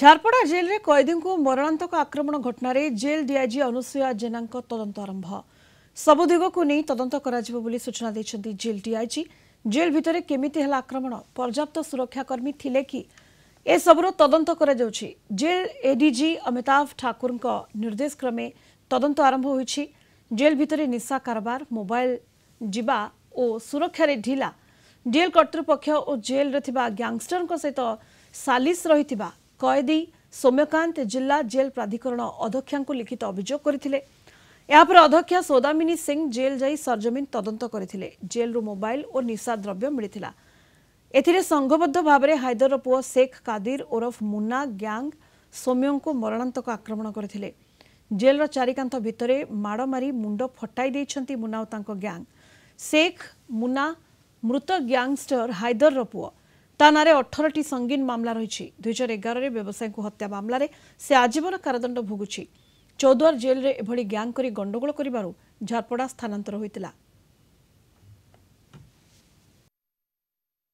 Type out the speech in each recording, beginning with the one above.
ଝାରପଡ଼ା ଜେଲ୍ରେ କଏଦୀଙ୍କୁ ମରଣାନ୍ତକ ଆକ୍ରମଣ ଘଟଣାରେ ଜେଲ୍ ଡିଆଇଜି ଅନୁସୂୟା ଜେନାଙ୍କ ତଦନ୍ତ ଆରମ୍ଭ ସବୁ ଦିଗକୁ ନେଇ ତଦନ୍ତ କରାଯିବ ବୋଲି ସୂଚନା ଦେଇଛନ୍ତି ଜେଲ୍ ଡିଆଇଜି ଜେଲ୍ ଭିତରେ କେମିତି ହେଲା ଆକ୍ରମଣ ପର୍ଯ୍ୟାପ୍ତ ସୁରକ୍ଷାକର୍ମୀ ଥିଲେ କି ଏସବୁର ତଦନ୍ତ କରାଯାଉଛି ଜେଲ୍ ଏଡିଜି ଅମିତାଭ ଠାକୁରଙ୍କ ନିର୍ଦ୍ଦେଶ କ୍ରମେ ତଦନ୍ତ ଆରମ୍ଭ ହୋଇଛି ଜେଲ୍ ଭିତରେ ନିଶା କାରବାର ମୋବାଇଲ ଯିବା ଓ ସୁରକ୍ଷାରେ ଢିଲା ଜେଲ୍ କର୍ତ୍ତୃପକ୍ଷ ଓ ଜେଲ୍ରେ ଥିବା ଗ୍ୟାଙ୍ଗଷ୍ଟରଙ୍କ ସହିତ ସାଲିସ୍ ରହିଥିବା কয়েদী সৌম্যকান্ত জেলা জেল প্রাধিকরণ অধ্যক্ষাঙ্কু লিখিত অভিযোগ করে ଏହାପରେ ଅଧ୍ୟକ୍ଷା ସୌଦାମିନୀ ସିଂ ଜେଲ୍ ଯାଇ ସରଜମିନ ତଦନ୍ତ କରିଥିଲେ ଜେଲ୍ରୁ ମୋବାଇଲ ଓ ନିଶା ଦ୍ରବ୍ୟ ମିଳିଥିଲା ଏଥିରେ ସଂଘବଦ୍ଧ ଭାବରେ ହାଇଦରର ପୁଅ ଶେଖ୍ କାଦିର ଓରଫ ମୁନା ଗ୍ୟାଙ୍ଗ ସୌମ୍ୟଙ୍କୁ ମରଣାନ୍ତକ ଆକ୍ରମଣ କରିଥିଲେ ଜେଲ୍ର ଚାରିକାନ୍ଥ ଭିତରେ ମାଡ଼ ମାରି ମୁଣ୍ଡ ଫଟାଇ ଦେଇଛନ୍ତି ମୁନା ଓ ତାଙ୍କ ଗ୍ୟାଙ୍ଗ ଶେଖ୍ ମୁନା ମୃତ ଗ୍ୟାଙ୍ଗଷ୍ଟର ହାଇଦରର ପୁଅ ତା ନାଁରେ ଅଠରଟି ସଙ୍ଗୀନ ମାମଲା ରହିଛି ଦୁଇହଜାର ଏଗାରରେ ବ୍ୟବସାୟୀଙ୍କୁ ହତ୍ୟା ମାମଲାରେ ସେ ଆଜୀବନ କାରାଦଣ୍ଡ ଭୋଗୁଛି ଚୌଦ୍ୱାର ଜେଲ୍ରେ ଏଭଳି ଗ୍ୟାଙ୍ଗ କରି ଗଣ୍ଡଗୋଳ କରିବାରୁ ଝାରପଡ଼ା ସ୍ଥାନାନ୍ତର ହୋଇଥିଲା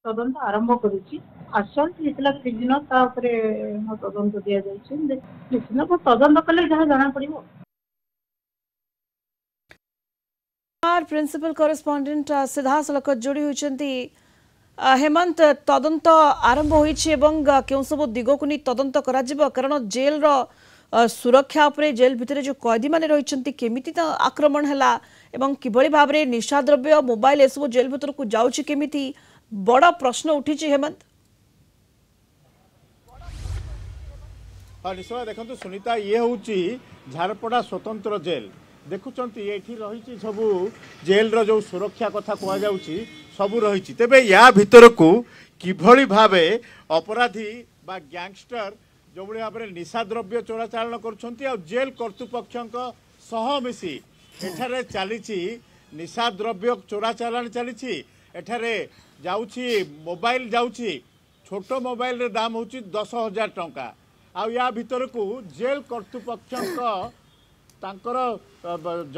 তদন্ত আরম্ভ করেছি আসল্ট হয়েছিল সেদিন তাপরে তদন্ত দিয়া যাইছে সেদিন তদন্ত কলে যা জনা পড়িব প্রিন্সিপাল করেসপন্ডেন্ট সিধাসলখ যোড়ি হয়েছেন হেমন্ত তদন্ত আরম্ভ হয়েছে এবং কেউ সব দিগকু নিয়ে তদন্ত করা কারণ জেলর সুরক্ষা উপরে জেল ভিতরে যে কয়েদী মানে রয়েছেন কমিটি আক্রমণ হল এবং কিভাবে ভাবে নিশাদ্রব্য মোবাইল এসব জেল ভিতরক যাচ্ছে কমিটি বড় প্রশ্ন উঠিছে হেমন্ত নিশ্চয় দেখুন সুনীতা ইয়ে হচ্ছে ঝাড়পড়া স্বতন্ত্র জেল দেখুছেন এটি রয়েছে সবু জেল যে সুরক্ষা কথা যাচ্ছে ସବୁ ରହିଛି ତେବେ ୟା ଭିତରକୁ କିଭଳି ଭାବେ ଅପରାଧୀ ବା ଗ୍ୟାଙ୍ଗଷ୍ଟର ଯେଉଁଭଳି ଭାବରେ ନିଶାଦ୍ରବ୍ୟ ଚୋରାଚାଳନ କରୁଛନ୍ତି ଆଉ ଜେଲ୍ କର୍ତ୍ତୃପକ୍ଷଙ୍କ ସହ ମିଶି ଏଠାରେ ଚାଲିଛି ନିଶାଦ୍ରବ୍ୟ ଚୋରାଚାଲାଣ ଚାଲିଛି ଏଠାରେ ଯାଉଛି ମୋବାଇଲ ଯାଉଛି ଛୋଟ ମୋବାଇଲର ଦାମ ହେଉଛି ଦଶ ହଜାର ଟଙ୍କା ଆଉ ୟା ଭିତରକୁ ଜେଲ୍ କର୍ତ୍ତୃପକ୍ଷଙ୍କ ତାଙ୍କର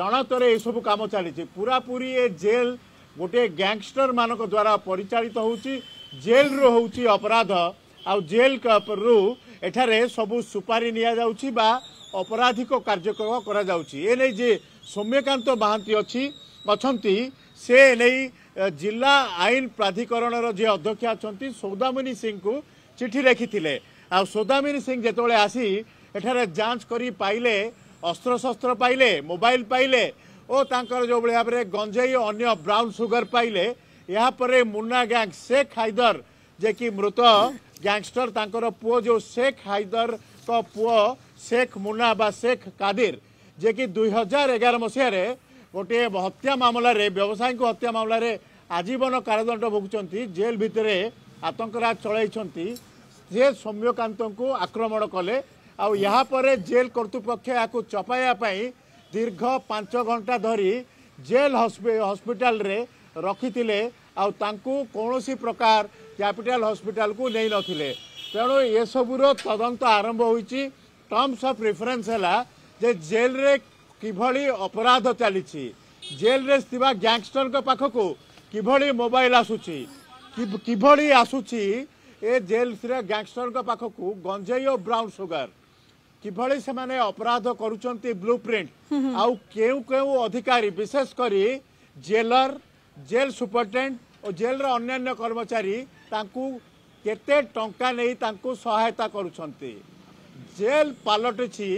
ଜଣାତରେ ଏସବୁ କାମ ଚାଲିଛି ପୁରାପୁରି ଏ ଜେଲ୍ ଗୋଟିଏ ଗ୍ୟାଙ୍ଗଷ୍ଟରମାନଙ୍କ ଦ୍ୱାରା ପରିଚାଳିତ ହେଉଛି ଜେଲ୍ରୁ ହେଉଛି ଅପରାଧ ଆଉ ଜେଲ୍ ରୁ ଏଠାରେ ସବୁ ସୁପାରି ନିଆଯାଉଛି ବା ଅପରାଧିକ କାର୍ଯ୍ୟକ୍ରମ କରାଯାଉଛି ଏ ନେଇ ଯେ ସୌମ୍ୟକାନ୍ତ ମହାନ୍ତି ଅଛି ଅଛନ୍ତି ସେ ନେଇ ଜିଲ୍ଲା ଆଇନ ପ୍ରାଧିକରଣର ଯିଏ ଅଧ୍ୟକ୍ଷା ଅଛନ୍ତି ସୌଦାମିନୀ ସିଂଙ୍କୁ ଚିଠି ଲେଖିଥିଲେ ଆଉ ସୌଦାମିନୀ ସିଂ ଯେତେବେଳେ ଆସି ଏଠାରେ ଯାଞ୍ଚ କରି ପାଇଲେ ଅସ୍ତ୍ରଶସ୍ତ୍ର ପାଇଲେ ମୋବାଇଲ ପାଇଲେ ଓ ତାଙ୍କର ଯେଉଁଭଳି ଭାବରେ ଗଞ୍ଜେଇ ଓ ଅନ୍ୟ ବ୍ରାଉନ୍ ସୁଗର ପାଇଲେ ଏହାପରେ ମୁନ୍ନା ଗ୍ୟାଙ୍ଗ ଶେଖ୍ ହାଇଦର ଯେ କି ମୃତ ଗ୍ୟାଙ୍ଗଷ୍ଟର ତାଙ୍କର ପୁଅ ଯେଉଁ ଶେଖ୍ ହାଇଦରଙ୍କ ପୁଅ ଶେଖ୍ ମୁନ୍ନା ବା ଶେଖ୍ କାଦିର ଯେ କି ଦୁଇ ହଜାର ଏଗାର ମସିହାରେ ଗୋଟିଏ ହତ୍ୟା ମାମଲାରେ ବ୍ୟବସାୟୀଙ୍କୁ ହତ୍ୟା ମାମଲାରେ ଆଜୀବନ କାରାଦଣ୍ଡ ଭୋଗୁଛନ୍ତି ଜେଲ୍ ଭିତରେ ଆତଙ୍କରାଜ ଚଳାଇଛନ୍ତି ସେ ସୌମ୍ୟକାନ୍ତଙ୍କୁ ଆକ୍ରମଣ କଲେ ଆଉ ଏହାପରେ ଜେଲ୍ କର୍ତ୍ତୃପକ୍ଷ ଏହାକୁ ଚପାଇବା ପାଇଁ দীর্ঘ পাঁচ ঘণ্টা ধরি জেল হসপিটালে ରଖିଥିଲେ ଆଉ ତାଙ୍କୁ କୌଣସି ପ୍ରକାର କ୍ୟାପିଟାଲ ହସ୍ପିଟାଲକୁ ନେଇନଥିଲେ ତେଣୁ ଏସବୁର ତଦନ୍ତ ଆରମ୍ଭ ହୋଇଛି ଟର୍ମସ୍ ଅଫ୍ ରେଫରେନ୍ସ ହେଲା ଯେ ଜେଲରେ କିଭଳି ଅପରାଧ ଚାଲିଛି ଜେଲରେ ଥିବା ଗ୍ୟାଙ୍ଗଷ୍ଟରଙ୍କ ପାଖକୁ କିଭଳି ମୋବାଇଲ ଆସୁଛି କିଭଳି ଆସୁଛି ଏ ଜେଲରେ ଗ୍ୟାଙ୍ଗଷ୍ଟରଙ୍କ ପାଖକୁ ଗଞ୍ଜେଇ ଓ ବ୍ରାଉନ୍ ସୁଗାର কিভাবে সে অপরাধ করছেন ব্লু প্রিন্ট আউ কেউ অধিকারী বিশেষ করে জেলর জেল সুপরিটেড ও জেল অন্যান্য কর্মচারী তাঁকু কেতে টঙ্কা নেই তা সহায়তা করছেন জেল পালটিছি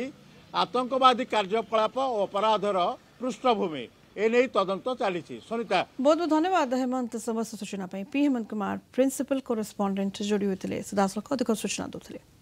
আতঙ্কবাদী কার্যকলাপ ও অপরাধর পৃষ্ঠভূমি এনে তদন্ত চালিছে সুনিতা বহু ধন্যবাদ হেমন্ত সমস্ত সূচনা P Hemanta Kumar principal correspondent যোড়ি হয়েছে সুদাসলক অধিক সূচনা দেলে